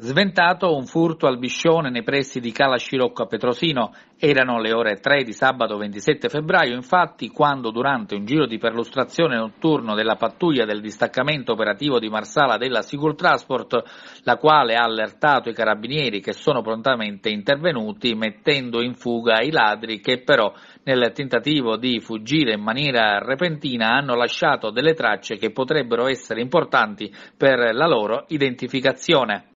Sventato un furto al Biscione nei pressi di Cala Scirocco a Petrosino. Erano le ore 3 di sabato 27 febbraio, infatti, quando durante un giro di perlustrazione notturno della pattuglia del distaccamento operativo di Marsala della Sigul Transport, la quale ha allertato i carabinieri che sono prontamente intervenuti mettendo in fuga i ladri che però nel tentativo di fuggire in maniera repentina hanno lasciato delle tracce che potrebbero essere importanti per la loro identificazione.